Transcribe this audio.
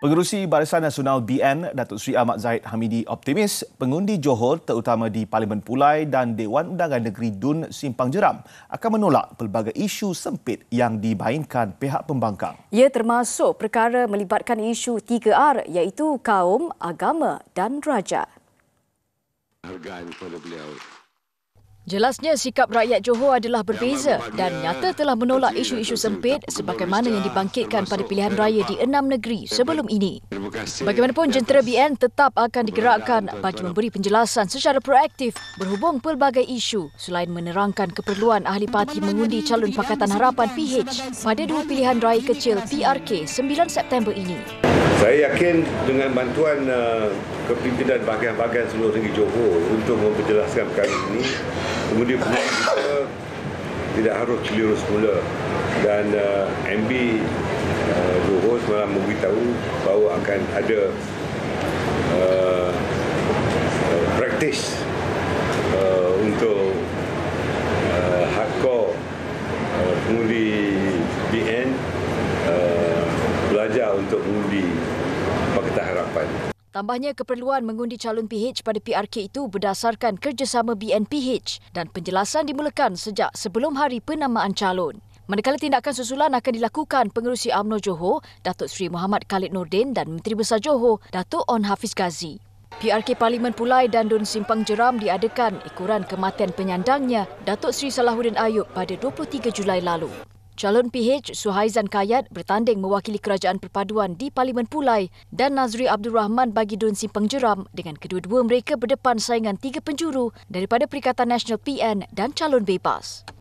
Pengerusi Barisan Nasional BN, Datuk Sri Ahmad Zahid Hamidi optimis pengundi Johor terutama di Parlimen Pulai dan Dewan Undangan Negeri Dun Simpang Jeram akan menolak pelbagai isu sempit yang dibainkan pihak pembangkang. Ia termasuk perkara melibatkan isu 3R iaitu kaum, agama dan raja. Jelasnya sikap rakyat Johor adalah berbeza dan nyata telah menolak isu-isu sempit sebagaimana yang dibangkitkan pada pilihan raya di enam negeri sebelum ini. Bagaimanapun, jentera BN tetap akan digerakkan bagi memberi penjelasan secara proaktif berhubung pelbagai isu selain menerangkan keperluan ahli parti mengundi calon Pakatan Harapan PH pada dua pilihan raya kecil PRK 9 September ini. Saya yakin dengan bantuan uh, kepimpinan bahagian-bahagian seluruh negeri Johor untuk memperjelaskan perkara ini, kemudian pemain kita tidak harus keliru semula dan uh, MB uh, Johor semalam memberitahu bahawa akan ada uh, uh, praktis uh, untuk uh, hardcore uh, pengundi BN uh, belajar untuk mengundi Pakatan Harapan. Tambahnya keperluan mengundi calon PH pada PRK itu berdasarkan kerjasama BNPH dan penjelasan dimulakan sejak sebelum hari penamaan calon. Manakala tindakan susulan akan dilakukan pengerusi UMNO Johor, Datuk Seri Muhammad Khalid Nordin dan Menteri Besar Johor, Datuk On Hafiz Ghazi. PRK Parlimen Pulai dan Dun Simpang Jeram diadakan ikuran kematian penyandangnya, Datuk Seri Salahuddin Ayub pada 23 Julai lalu calon PH Suhaizan Kayat bertanding mewakili Kerajaan Perpaduan di Parlimen Pulai dan Nazri Abdul Rahman bagi Dun Simpang Jeram dengan kedua-dua mereka berdepan saingan tiga penjuru daripada Perikatan Nasional PN dan calon bebas.